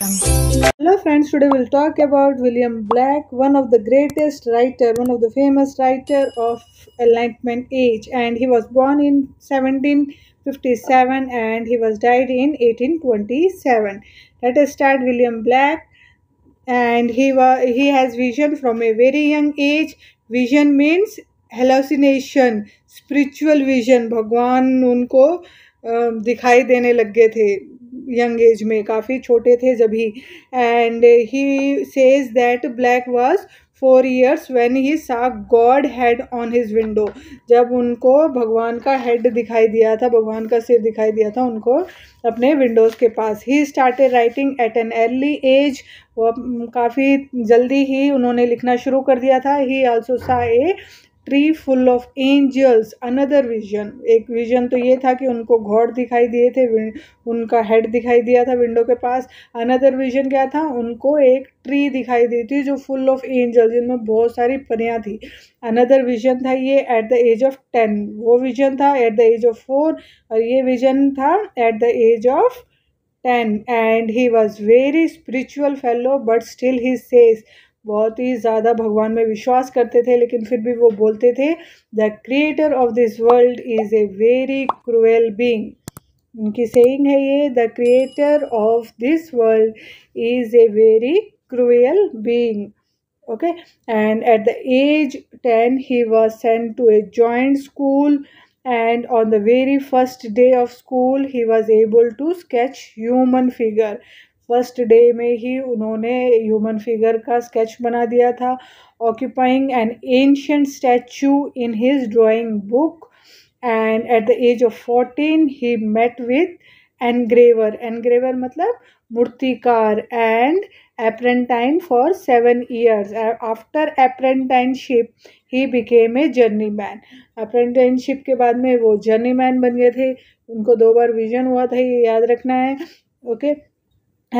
Hello friends, today we'll talk about William Black, one of the greatest writer, one of the famous writer of Enlightenment age and he was born in 1757 and he was died in 1827. Let us start William Black and he was he has vision from a very young age. Vision means hallucination spiritual vision भगवान उनको दिखाई देने लग गए थे young age में काफ़ी छोटे थे जब ही and he says that Blake was four years when he saw God head on his window जब उनको भगवान का हेड दिखाई दिया था भगवान का सिर दिखाई दिया था उनको अपने विंडोज़ के पास he started writing at an early age वो काफ़ी जल्दी ही उन्होंने लिखना शुरू कर दिया था he also saw a tree full of angels another vision एक विजन तो ये था कि उनको घोड़ दिखाई दिए थे उनका हेड दिखाई दिया था विंडो के पास अनदर विजन क्या था उनको एक ट्री दिखाई दी थी जो फुल ऑफ एंजल जिनमें बहुत सारी परियाँ थी अनदर विजन था ये at the age of ten वो विजन था at the age of four और ये विजन था at the age of ten and he was very spiritual fellow but still he says बहुत ही ज़्यादा भगवान में विश्वास करते थे लेकिन फिर भी वो बोलते थे the creator of this world is a very cruel being उनकी सेइंग है ये the creator of this world is a very cruel being okay and at the age ten he was sent to a joint school and on the very first day of school he was able to sketch human figure first day में ही उन्होंने human figure का sketch बना दिया था occupying an ancient statue in his drawing book and at the age of fourteen he met with engraver engraver मतलब मूर्तिकार and for seven years after apprenticeship he became a journeyman apprenticeship के बाद में वो journey man बन गए थे उनको दो बार विजन हुआ था ये याद रखना है okay okay?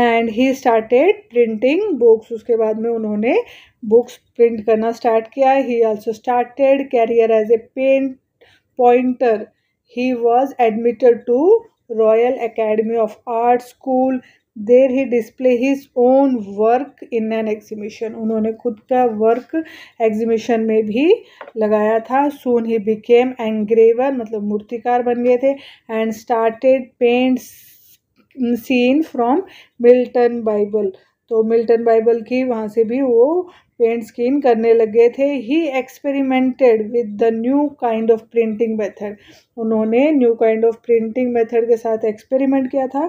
And he started printing books उसके बाद में उन्होंने बुक्स प्रिंट करना स्टार्ट किया he also started career as a paint pointer he was admitted to Royal Academy of art school there he display his own work in an exhibition उन्होंने खुद का work exhibition में भी लगाया था सोन he became एंग्रेवर मतलब मूर्तिकार बन गए थे and started paints scene from Milton Bible तो मिल्टन बाइबल की वहाँ से भी वो पेंट स्कीन करने लगे थे he experimented with the new kind of printing method उन्होंने new kind of printing method के साथ एक्सपेरिमेंट किया था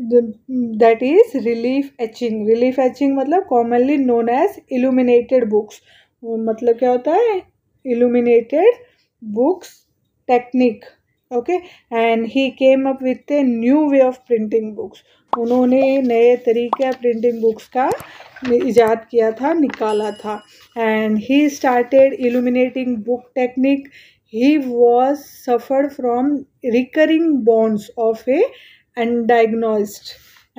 that is relief etching relief etching मतलब commonly known as illuminated books मतलब क्या होता है illuminated books technique okay and he came up with a new way of printing books उन्होंने नए तरीके प्रिंटिंग बुक्स का ईजाद किया था निकाला था and he started illuminating book technique he was suffered from recurring bonds of a undiagnosed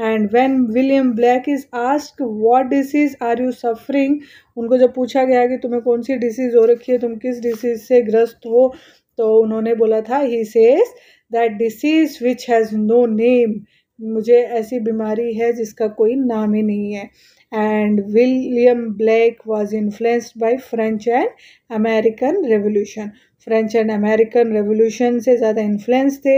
and when William Blake is ask what disease are you suffering उनको जब पूछा गया कि तुम्हें कौन सी डिसीज़ हो रखी है तुम किस डिसीज़ से ग्रस्त हो तो उन्होंने बोला था he says that disease which has no name मुझे ऐसी बीमारी है जिसका कोई नाम ही नहीं है and William Blake was influenced by French and American revolution French and American revolution से ज़्यादा इन्फ्लुएंस थे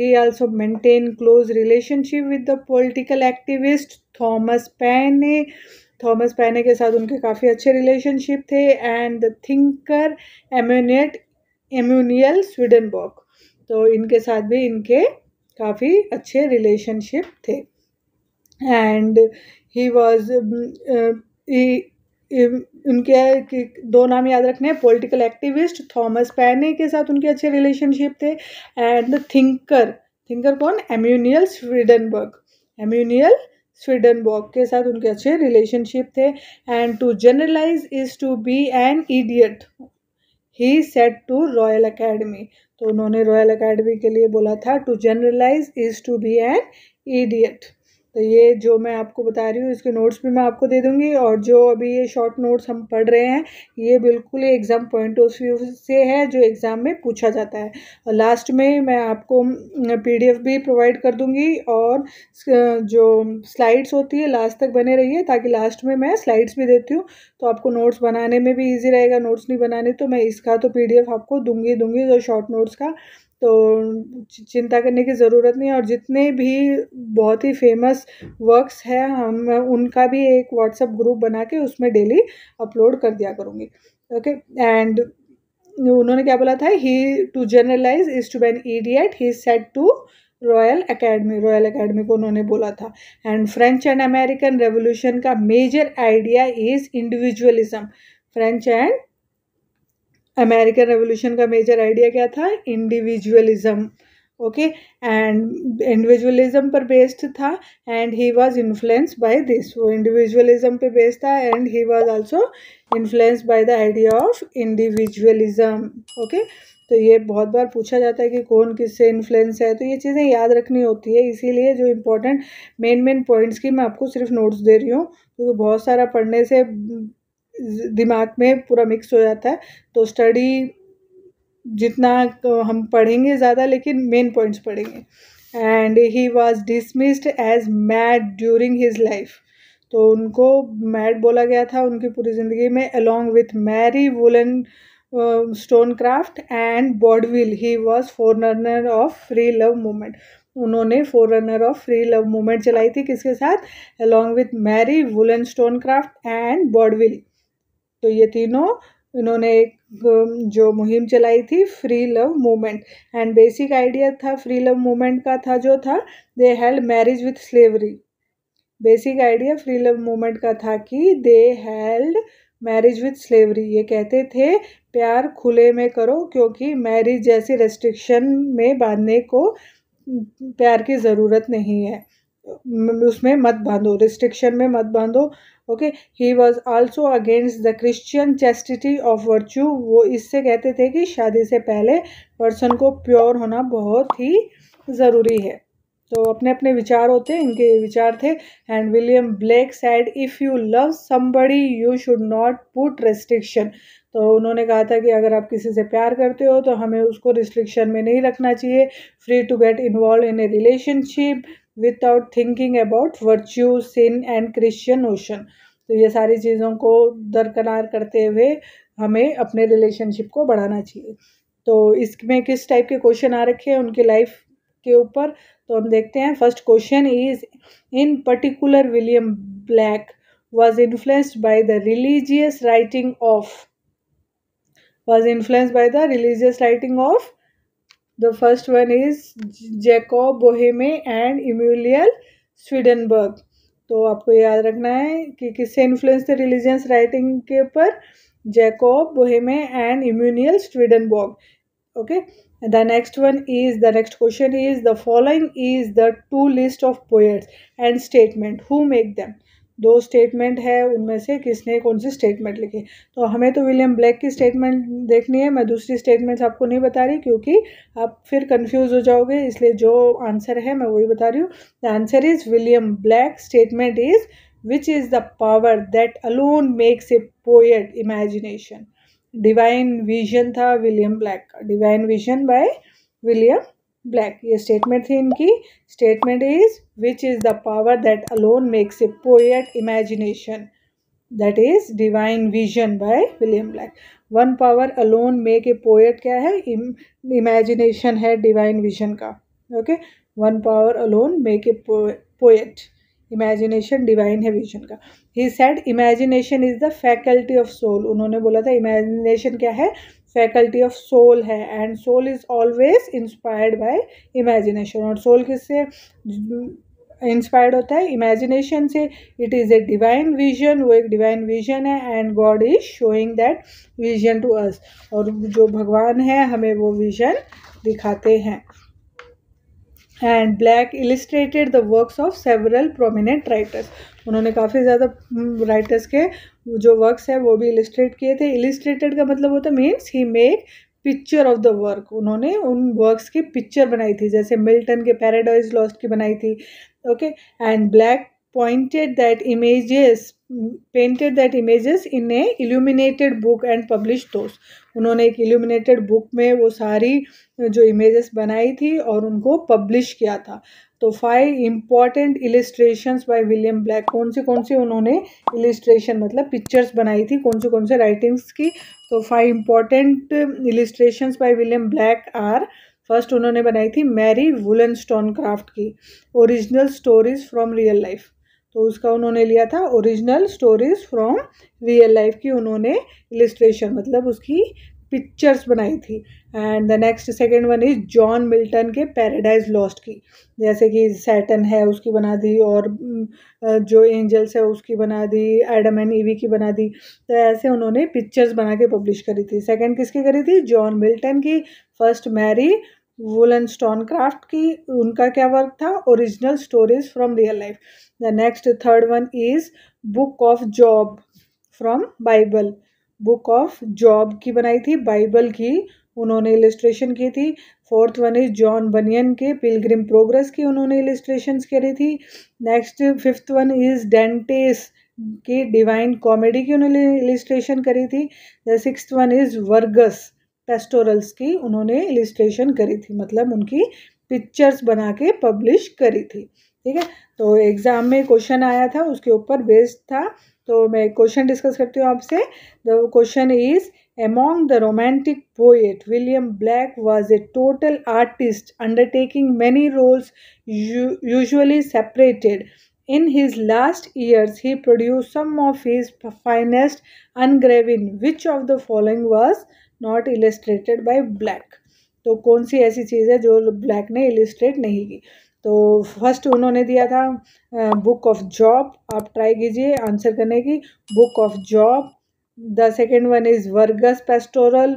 he also maintain close relationship with the political activist Thomas Paine Thomas Paine के साथ उनके काफ़ी अच्छे रिलेशनशिप थे and the thinker Emmanuel Emmanuel Swedenborg तो इनके साथ भी इनके काफ़ी अच्छे रिलेशनशिप थे एंड ही वॉज उनके दो नाम याद रखने पोलिटिकल एक्टिविस्ट थॉमस पैने के साथ उनके अच्छे रिलेशनशिप थे एंड थिंकर थिंकर कौन एम्यूनियल स्वीडनबर्ग एम्यूनियल स्वीडनबॉक के साथ उनके अच्छे रिलेशनशिप थे and to generalize is to be an idiot he said to Royal Academy तो उन्होंने रॉयल अकेडमी के लिए बोला था to generalize is to be an idiot तो ये जो मैं आपको बता रही हूँ इसके नोट्स भी मैं आपको दे दूँगी और जो अभी ये शॉर्ट नोट्स हम पढ़ रहे हैं ये बिल्कुल एग्ज़ाम पॉइंट ऑफ व्यू से है जो एग्ज़ाम में पूछा जाता है और लास्ट में मैं आपको पीडीएफ भी प्रोवाइड कर दूँगी और जो स्लाइड्स होती है लास्ट तक बने रहिए ताकि लास्ट में मैं स्लाइड्स भी देती हूँ तो आपको नोट्स बनाने में भी ईजी रहेगा नोट्स नहीं बनाने तो मैं इसका तो पी आपको दूँगी दूँगी जो शॉर्ट नोट्स का तो चिंता करने की ज़रूरत नहीं है और जितने भी बहुत ही फेमस वर्क्स हैं हम उनका भी एक व्हाट्सएप ग्रुप बना के उसमें डेली अपलोड कर दिया करूँगी ओके एंड उन्होंने क्या बोला था he to generalize is to be an idiot he said to Royal Academy Royal Academy को उन्होंने बोला था and French and American revolution का major idea is individualism French and American revolution का मेजर आइडिया क्या था इंडिविजुअलिज्म ओके एंड इंडिविजुअलिज्म पर based था and he was influenced by this वो इंडिविजुअलिज्म पे बेस्ड था and he was also influenced by the idea of individualism okay तो ये बहुत बार पूछा जाता है कि कौन किससे इन्फ्लुएंस है तो ये चीज़ें याद रखनी होती है इसीलिए जो इम्पोर्टेंट मेन मेन पॉइंट्स की मैं आपको सिर्फ नोट्स दे रही हूँ क्योंकि तो बहुत सारा पढ़ने से दिमाग में पूरा मिक्स हो जाता है तो स्टडी जितना हम पढ़ेंगे ज़्यादा लेकिन मेन पॉइंट्स पढ़ेंगे and he was dismissed as mad during his life तो उनको मैड बोला गया था उनकी पूरी ज़िंदगी में along with Mary Wollstonecraft and Bodwill he was runner of free love moment उन्होंने forerunner of free love moment चलाई थी किसके साथ along with Mary Wollstonecraft and Bodwill तो ये तीनों इन्होंने एक जो मुहिम चलाई थी free love movement and basic idea था फ्री लव मूवमेंट का था जो था they had marriage with slavery basic idea free love movement का था कि they held marriage with slavery ये कहते थे प्यार खुले में करो क्योंकि मैरिज जैसी रेस्ट्रिक्शन में बांधने को प्यार की ज़रूरत नहीं है उसमें मत बांधो रिस्ट्रिक्शन में मत बांधो okay he was also against the Christian chastity of virtue वो इससे कहते थे कि शादी से पहले पर्सन को प्योर होना बहुत ही ज़रूरी है तो अपने अपने विचार होते हैं इनके विचार थे and William Blake said if you love somebody you should not put restriction तो उन्होंने कहा था कि अगर आप किसी से प्यार करते हो तो हमें उसको रिस्ट्रिक्शन में नहीं रखना चाहिए free to get involve in a relationship without thinking about virtue sin and Christian ocean तो ये सारी चीज़ों को दरकरार करते हुए हमें अपने रिलेशनशिप को बढ़ाना चाहिए तो इसमें किस टाइप के क्वेश्चन आ रखे हैं उनके लाइफ के ऊपर तो हम देखते हैं first question is in particular William Blake was influenced by the religious writing of was influenced by the religious writing of the first one is Jacob Boehme and Emmanuel Swedenborg तो आपको याद रखना है कि किससे इन्फ्लुएंस थे religious writing के ऊपर Jacob Boehme and Emanuel Swedenborg okay the next one is the next question is the following is the two list of poets and statement who make them दो स्टेटमेंट है उनमें से किसने कौन सी statement लिखी तो हमें तो विलियम ब्लैक की स्टेटमेंट देखनी है मैं दूसरी स्टेटमेंट्स आपको नहीं बता रही क्योंकि आप फिर कंफ्यूज हो जाओगे इसलिए जो आंसर है मैं वही बता रही हूँ the answer is William Blake statement is which is the power that alone makes a poet imagination divine vision था विलियम ब्लैक का divine vision by William Blake ये स्टेटमेंट थी इनकी statement is which is the power that alone makes a poet imagination that is divine vision by William Blake one power alone make a poet क्या है imagination है divine vision का okay one power alone make a poet imagination divine है vision का he said imagination is the faculty of soul उन्होंने बोला था imagination क्या है फैकल्टी ऑफ सोल है and soul is always inspired by imagination और सोल किससे इंस्पायर्ड होता है इमेजिनेशन से it is a divine vision वो एक डिवाइन विजन है and God is showing that vision to us और जो भगवान है हमें वो विजन दिखाते हैं and Blake illustrated the works of several prominent writers उन्होंने काफ़ी ज़्यादा राइटर्स हम्म, के जो वर्क्स है वो भी इलिस्ट्रेट किए थे इलिस्ट्रेटेड का मतलब होता है means he make picture of the work उन्होंने उन वर्क्स की पिक्चर बनाई थी जैसे मिल्टन के पैराडाइज लॉस्ट की बनाई थी okay and Blake pointed that images painted that images in a illuminated book and publish दोस्त उन्होंने एक इल्यूमिनेटेड बुक में वो सारी जो इमेजेस बनाई थी और उनको पब्लिश किया था तो five important illustration by William Blake कौन से कौन से उन्होंने इलिस्ट्रेशन मतलब पिक्चर्स बनाई थी कौन से कौन से राइटिंग्स की तो five important illustration by William Blake are first उन्होंने बनाई थी मैरी वुलन स्टोन क्राफ्ट की original stories from real life तो उसका उन्होंने लिया था original stories from real life की उन्होंने इलिस्ट्रेशन मतलब उसकी पिक्चर्स बनाई थी and the next second one is John Milton के पैराडाइज लॉस्ट की जैसे कि सैटन है उसकी बना दी और जो एंजल्स है उसकी बना दी एडम एंड ईवी की बना दी तो ऐसे उन्होंने पिक्चर्स बना के पब्लिश करी थी सेकेंड किसकी करी थी जॉन मिल्टन की first Mary Wollstonecraft की उनका क्या वर्क था original stories from real life the next third one is book of Job from Bible book of Job की बनाई थी बाइबल की उन्होंने इलिस्ट्रेशन की थी fourth one is John Bunyan के पिलग्रिम प्रोग्रेस की उन्होंने इलिस्ट्रेशन करी थी next fifth one is Dante's की डिवाइन कॉमेडी की उन्होंने इलिस्ट्रेशन करी थी six one is Virgil's pastorals की उन्होंने इलिस्ट्रेशन करी थी मतलब उनकी पिक्चर्स बना के पब्लिश करी थी ठीक है तो एग्ज़ाम में क्वेश्चन आया था उसके ऊपर बेस्ड था तो मैं क्वेश्चन डिस्कस करती हूँ आपसे the question is among the romantic poet William Blake was a total artist undertaking many roles usually separated in his last years he produce some of his finest engraving which of the following was not illustrated by Blake तो कौन सी ऐसी चीज़ है जो black ने illustrate नहीं की तो first उन्होंने दिया था बुक ऑफ जॉब आप ट्राई कीजिए आंसर करने की book of Job the second one is Virgil's pastoral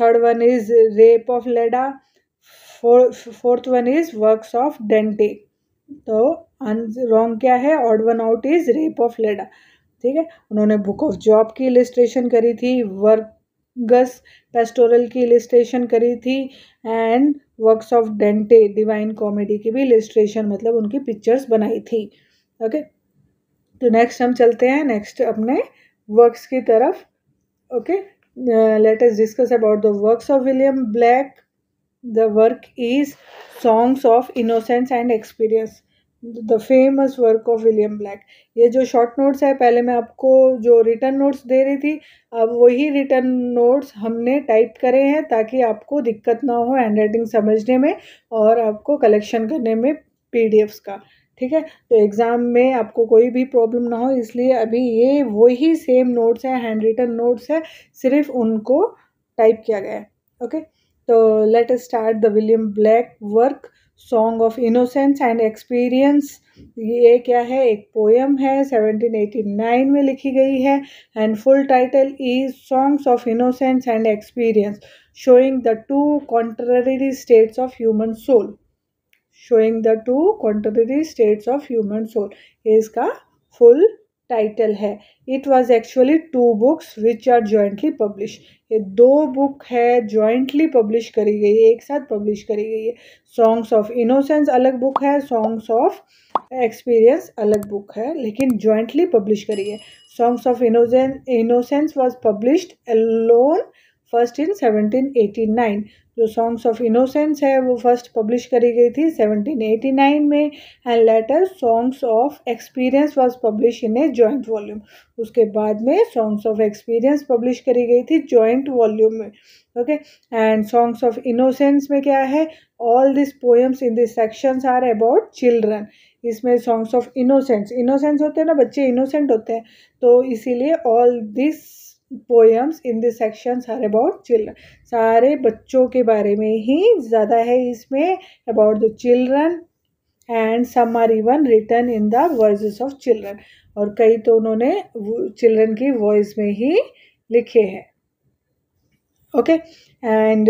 third one is Rape of Leda fourth one is works of Dante तो रॉन्ग क्या है odd one out is Rape of Leda ठीक है उन्होंने book of Job की illustration करी थी Virgil's pastoral की इलिस्ट्रेशन करी थी and works of Dante Divine Comedy की भी इलिस्ट्रेशन मतलब उनकी पिक्चर्स बनाई थी ओके तो नेक्स्ट हम चलते हैं नेक्स्ट अपने वर्क्स की तरफ okay let us discuss about the works of William Blake the work is songs of innocence and experience the famous work of William Blake ये जो शॉर्ट नोट्स है पहले मैं आपको जो रिटर्न नोट्स दे रही थी अब वही रिटर्न नोट्स हमने टाइप करे हैं ताकि आपको दिक्कत ना हो हैंड राइटिंग समझने में और आपको कलेक्शन करने में पीडीएफ्स का ठीक है तो एग्ज़ाम में आपको कोई भी प्रॉब्लम ना हो इसलिए अभी ये वही सेम नोट्स है हैंड रिटन नोट्स है सिर्फ उनको टाइप किया गया है ओके तो let start the William Blake work song of innocence and experience ये क्या है एक पोएम है 1789 में लिखी गई है and full title is songs of innocence and experience showing the two contrary states of human soul showing the two contrary states of human soul ये इसका फुल टाइटल है it was actually two books which are jointly publish ये दो book है jointly publish करी गई है एक साथ पब्लिश करी गई है सॉन्ग्स ऑफ इनोसेंस अलग बुक है सॉन्ग्स ऑफ एक्सपीरियंस अलग बुक है लेकिन जॉइंटली पब्लिश करी है songs of innocence was published alone first in eighty nine जो सॉन्ग्स ऑफ इनोसेंस है वो फर्स्ट पब्लिश करी गई थी 1789 में and later songs of experience was publish in a joint volume उसके बाद में सॉन्ग्स ऑफ एक्सपीरियंस पब्लिश करी गई थी जॉइंट वॉल्यूम में okay and songs of innocence में क्या है all this poems in this sections are about children इसमें सॉन्ग्स ऑफ इनोसेंस इनोसेंस होते हैं ना बच्चे इनोसेंट होते हैं तो इसीलिए all this poems in this section are about children सारे बच्चों के बारे में ही ज़्यादा है इसमें about the children and some are even written in the voice of children और कई तो उन्होंने चिल्ड्रन की वॉइस में ही लिखे हैं okay and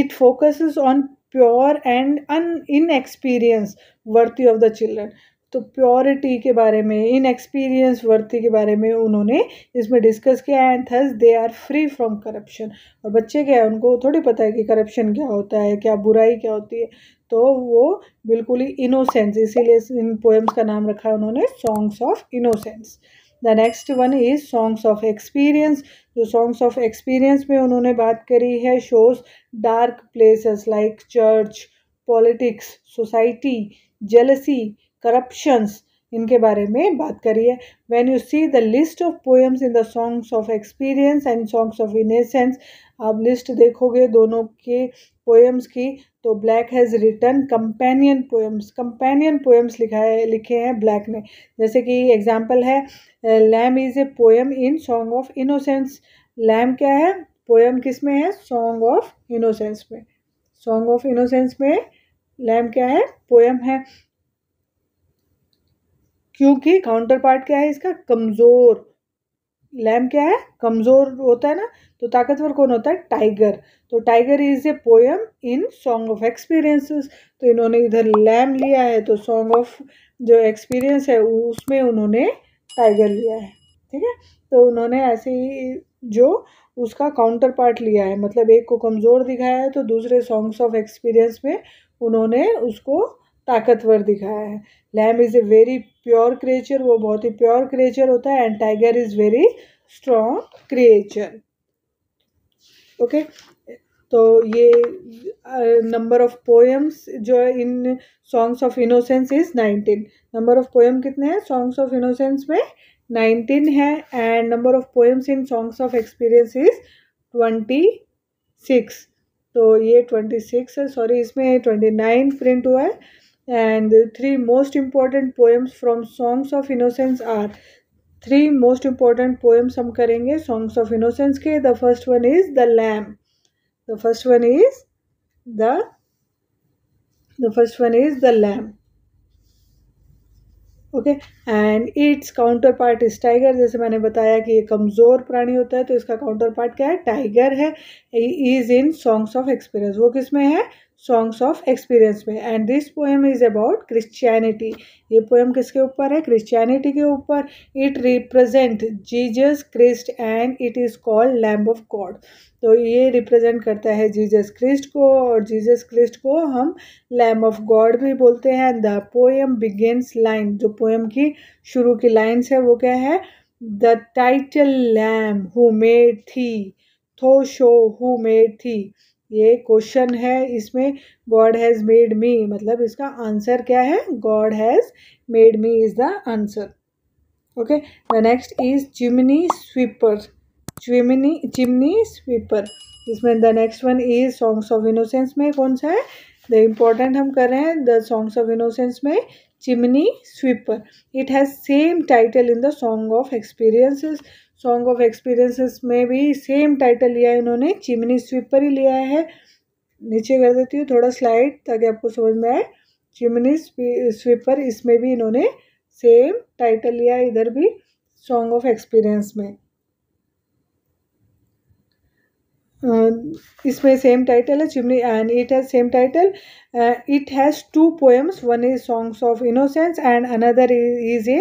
it focuses on pure and un inexperience worthy of the children तो प्योरिटी के बारे में इन एक्सपीरियंस वर्थी के बारे में उन्होंने इसमें डिस्कस किया and thus they are free from corruption और बच्चे क्या है उनको थोड़ी पता है कि करप्शन क्या होता है क्या बुराई क्या होती है तो वो बिल्कुल ही इनोसेंस इसीलिए इन पोएम्स का नाम रखा है उन्होंने songs of innocence the next one is songs of experience जो सॉन्ग्स ऑफ एक्सपीरियंस में उन्होंने बात करी है shows dark places like church politics society jealousy corruptions इनके बारे में बात करी है when you see the list of poems in the songs of experience and songs of innocence आप लिस्ट देखोगे दोनों के पोएम्स की तो Blake has written companion poems companion poems लिखा है लिखे हैं ब्लैक ने जैसे कि एग्जाम्पल है lamb is a poem in song of innocence lamb क्या है पोएम किस में है सॉन्ग ऑफ इनोसेंस में सॉन्ग ऑफ इनोसेंस में लैम क्या है पोएम है क्योंकि काउंटर पार्ट क्या है इसका कमज़ोर लैम क्या है कमज़ोर होता है ना तो ताकतवर कौन होता है टाइगर तो tiger is a poem in song of experiences तो इन्होंने इधर लैम लिया है तो सॉन्ग ऑफ जो एक्सपीरियंस है उसमें उन्होंने टाइगर लिया है ठीक है तो उन्होंने ऐसे ही जो उसका काउंटर पार्ट लिया है मतलब एक को कमज़ोर दिखाया है तो दूसरे सॉन्ग्स ऑफ एक्सपीरियंस में उन्होंने उसको ताकतवर दिखाया है lamb is a very pure creature वो बहुत ही प्योर क्रिएचर होता है and tiger is very strong creature okay तो ये नंबर ऑफ पोएम्स जो है in songs of innocence is nineteen number of poem कितने हैं सॉन्ग्स ऑफ इनोसेंस में नाइनटीन है and number of poems in songs of experience is twenty six तो ये ट्वेंटी सिक्स है सॉरी इसमें ट्वेंटी नाइन प्रिंट हुआ है and the three most important poems from songs of innocence are three most important poems hum karenge songs of innocence ke the first one is the lamb the first one is the the first one is the lamb okay and it's counterpart is tiger जैसे मैंने बताया कि ये कमज़ोर प्राणी होता है तो इसका काउंटर पार्ट क्या है टाइगर है is in songs of experience वो किस में है सॉन्ग्स ऑफ एक्सपीरियंस में and this poem is about Christianity ये पोएम किसके ऊपर है क्रिश्चियनिटी के ऊपर it represent Jesus Christ and it is called lamb of God तो ये रिप्रेजेंट करता है जीजस क्रिस्ट को और जीजस क्रिस्ट को हम लैम्ब ऑफ गॉड भी बोलते हैं द पोएम बिगेन्स लाइन जो पोएम की शुरू की लाइन्स है वो क्या है the title lamb who made thee though show who made थी ये क्वेश्चन है इसमें गॉड हैज़ मेड मी मतलब इसका आंसर क्या है God has made me is the answer okay the next is chimney sweeper chimney chimney sweeper इसमें the next one is songs of innocence में कौन सा है द इम्पॉर्टेंट हम कर रहे हैं द सॉन्ग्स ऑफ इनोसेंस में chimney sweeper it has same title in the song of experiences song of experiences में भी सेम टाइटल लिया है इन्होंने चिमनी स्वीपर ही लिया है नीचे कर देती हूँ थोड़ा स्लाइड ताकि आपको समझ में आए चिमनी स्वीपर इसमें भी इन्होंने सेम टाइटल लिया है इधर भी सॉन्ग ऑफ एक्सपीरियंस में इसमें सेम टाइटल है chimney and it has same title it has two poems one is songs of innocence and another is is a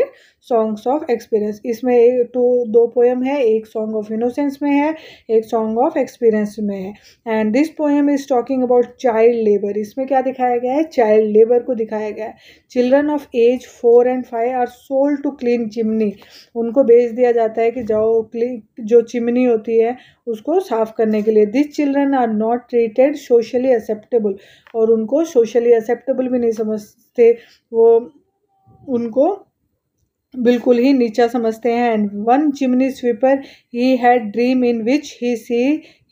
songs of experience इसमें टू दो poem है एक सॉन्ग ऑफ इनोसेंस में है एक सॉन्ग ऑफ एक्सपीरियंस में है and this poem is talking about child labour इसमें क्या दिखाया गया है चाइल्ड लेबर को दिखाया गया है children of age four and five are sold to clean chimney उनको भेज दिया जाता है कि जाओ क्लीन जो चिमनी होती है उसको साफ करने के लिए this children are not treated socially acceptable और उनको सोशली एक्सेप्टेबल भी नहीं समझते वो उनको बिल्कुल ही नीचा समझते हैं and one chimney sweeper he had dream in which he see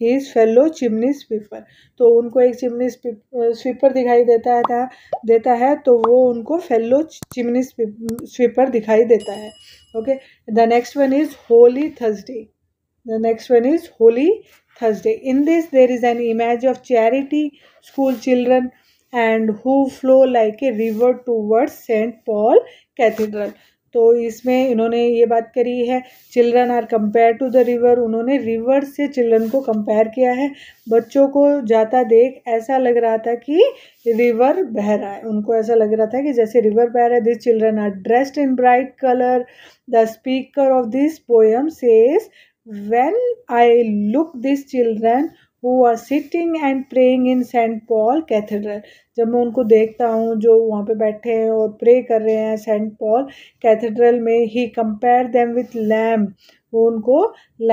his fellow chimney sweeper तो उनको एक चिमनी स्वीपर दिखाई देता है था देता है तो वो उनको फेलो चिमनी स्वीपर दिखाई देता है okay the next one is holy Thursday the next one is holy Thursday. In this, there is an image of charity school children and who flow like a river towards Saint Paul cathedral तो इसमें इन्होंने ये बात करी है children are compare to the river उन्होंने river से children को कंपेयर किया है बच्चों को जाता देख ऐसा लग रहा था कि रिवर बह रहा है उनको ऐसा लग रहा था कि जैसे रिवर बह रहा है this children are dressed in bright colour the speaker of this poem says when I look these children who are sitting and praying in Saint Paul cathedral जब मैं उनको देखता हूँ जो वहाँ पे बैठे हैं और प्रे कर रहे हैं सेंट पॉल कैथेड्रल में he compare them with lamb वो उनको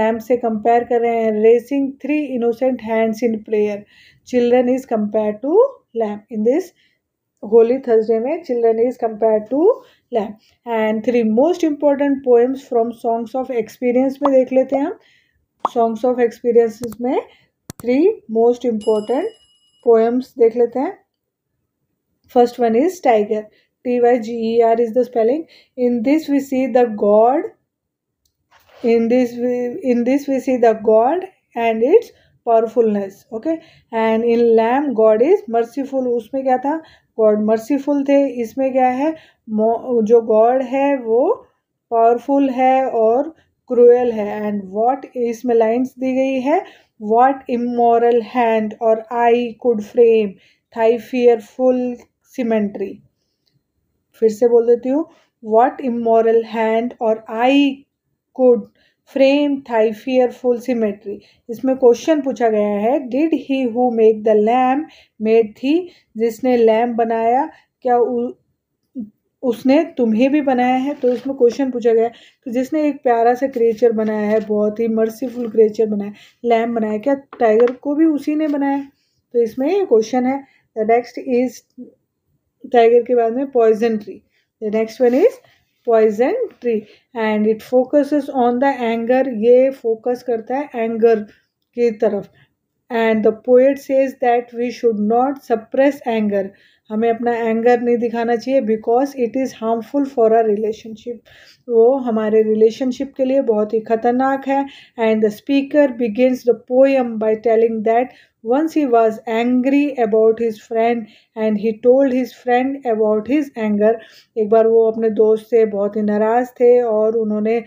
लैम से कंपेयर कर रहे हैं raising three innocent hands in prayer children is compare to lamb in this holy Thursday में children is compare to lamb and three most important poems from songs of experience में देख लेते हैं हम सॉन्ग्स ऑफ एक्सपीरियंस में three most important poems देख लेते हैं first one is tiger T Y ji E R is the spelling in this we see the God in this in this we see the God and its powerfulness okay and in lamb God is merciful उसमें क्या था God merciful थे इसमें क्या है जो God है वो पावरफुल है और क्रूएल है एंड वॉट इसमें लाइन्स दी गई है what immortal hand or eye could frame thy fearful symmetry फिर से बोल देती हूँ what immortal hand or eye could frame thy fearful symmetry इसमें क्वेश्चन पूछा गया है did he who make the lamb made thee जिसने लैम बनाया क्या उ, उसने तुम्हें भी बनाया है तो इसमें क्वेश्चन पूछा गया कि जिसने एक प्यारा सा क्रिएचर बनाया है बहुत ही मर्सीफुल क्रिएचर बनाया लैम्प बनाया क्या टाइगर को भी उसी ने बनाया तो इसमें ये क्वेश्चन है द नेक्स्ट इज टाइगर के बाद में poison tree the next one is poison tree and it focuses on the anger ये फोकस करता है एंगर की तरफ and the poet says that we should not suppress anger हमें अपना एंगर नहीं दिखाना चाहिए because it is harmful for our relationship वो हमारे रिलेशनशिप के लिए बहुत ही खतरनाक है and the speaker begins the poem by telling that Once he was angry about his friend and he told his friend about his anger. एक बार वो अपने दोस्त से बहुत ही नाराज़ थे और उन्होंने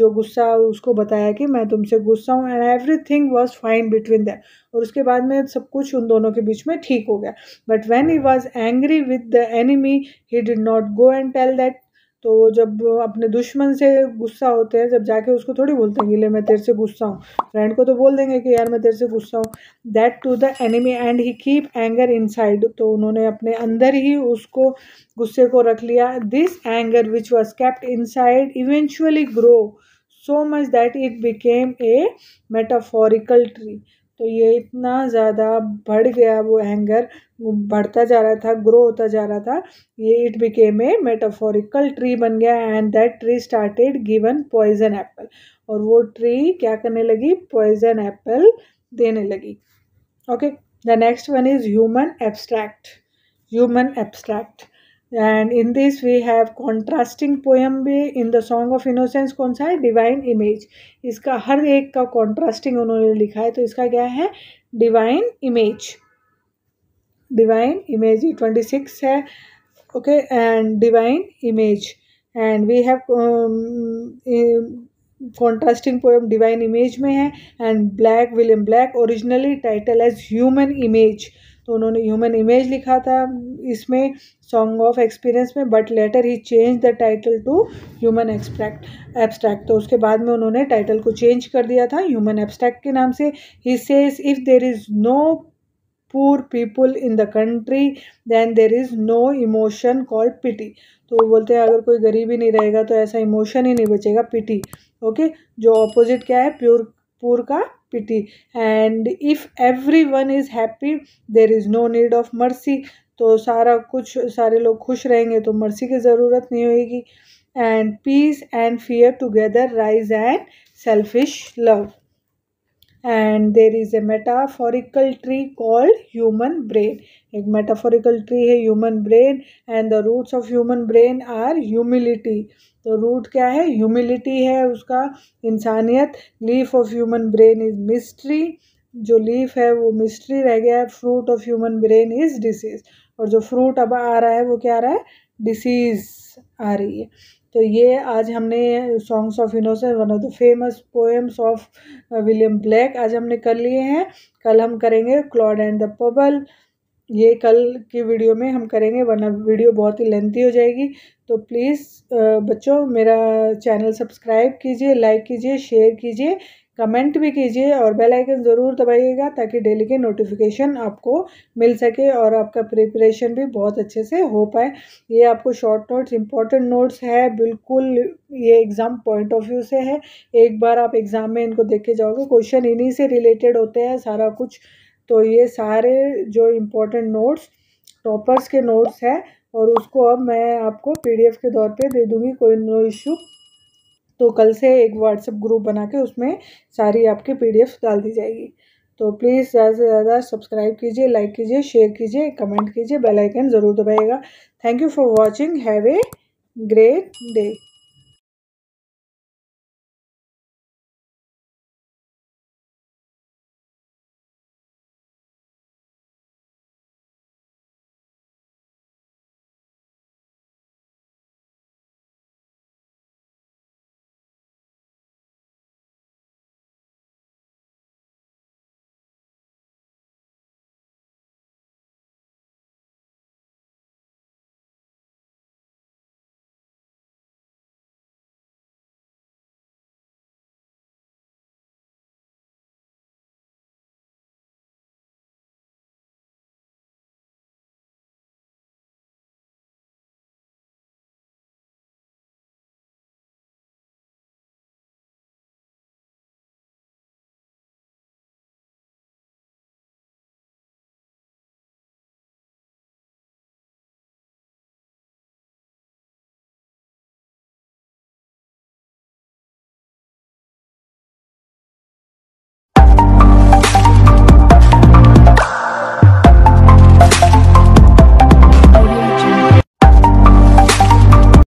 जो गुस्सा उसको बताया कि मैं तुमसे गुस्सा हूँ and everything was fine between them और उसके बाद में सब कुछ उन दोनों के बीच में ठीक हो गया but when he was angry with the enemy he did not go and tell that तो जब अपने दुश्मन से गुस्सा होते हैं जब जाके उसको थोड़ी बोलते हैं कि ले मैं तेरे से गुस्सा हूँ फ्रेंड को तो बोल देंगे कि यार मैं तेरे से गुस्सा हूँ that to the enemy and he keep anger inside तो उन्होंने अपने अंदर ही उसको गुस्से को रख लिया this anger which was in inside eventually grow so much that it became a metaphorical tree तो ये इतना ज़्यादा बढ़ गया वो एंगर बढ़ता जा रहा था ग्रो होता जा रहा था ये it became a metaphorical tree बन गया and that tree started given poison apple और वो ट्री क्या करने लगी पॉइजन एप्पल देने लगी okay the next one is human abstract human abstract and in this we have contrasting poem भी in the song of innocence kaun sa hai divine image iska har ek ka contrasting unhone likha hai to iska kya hai divine image divine image 26 hai okay and divine image and we have um, contrasting poem divine image में है and Blake William Blake originally title as human image तो उन्होंने human image लिखा था इसमें song of experience में but later he change the title to human extract abstract तो उसके बाद में उन्होंने टाइटल को चेंज कर दिया था ह्यूमन एब्स्ट्रैक्ट के नाम से he says if there is no poor people in the country then there is no emotion called pity तो बोलते हैं अगर कोई गरीब ही नहीं रहेगा तो ऐसा इमोशन ही नहीं बचेगा पिटी ओके okay? जो ऑपोजिट क्या है प्योर पूर का pity and if everyone is happy there is no need of mercy तो सारा कुछ सारे लोग खुश रहेंगे तो मर्सी की ज़रूरत नहीं होगी and peace and fear together rise and selfish love and there is a metaphorical tree called human brain एक मेटाफोरिकल ट्री है human brain and the roots of human brain are humility तो root क्या है humility है उसका इंसानियत leaf of human brain is mystery जो leaf है वो मिस्ट्री रह गया है fruit of human brain is disease और जो फ्रूट अब आ रहा है वो क्या आ रहा है डिसीज़ आ रही है तो ये आज हमने songs of innocence one of the famous poems of William Blake आज हमने कर लिए हैं कल हम करेंगे क्लॉड एंड द पबल ये कल की वीडियो में हम करेंगे वरना वीडियो बहुत ही लेंथी हो जाएगी तो प्लीज़ uh, बच्चों मेरा चैनल सब्सक्राइब कीजिए लाइक कीजिए शेयर कीजिए कमेंट भी कीजिए और बेल आइकन ज़रूर दबाइएगा ताकि डेली के नोटिफिकेशन आपको मिल सके और आपका प्रिपरेशन भी बहुत अच्छे से हो पाए ये आपको शॉर्ट नोट्स इंपॉर्टेंट नोट्स है बिल्कुल ये एग्ज़ाम पॉइंट ऑफ व्यू से है एक बार आप एग्ज़ाम में इनको देख के जाओगे क्वेश्चन इन्हीं से रिलेटेड होते हैं सारा कुछ तो ये सारे जो इम्पोर्टेंट नोट्स टॉपर्स के नोट्स हैं और उसको अब मैं आपको पी के तौर पर दे दूँगी कोई नो इशू तो कल से एक व्हाट्सएप ग्रुप बना के उसमें सारी आपकी पी डाल दी जाएगी तो प्लीज़ ज़्यादा से ज़्यादा सब्सक्राइब कीजिए लाइक कीजिए शेयर कीजिए कमेंट कीजिए बेल आइकन ज़रूर दबाइएगा thank you for watching have a great day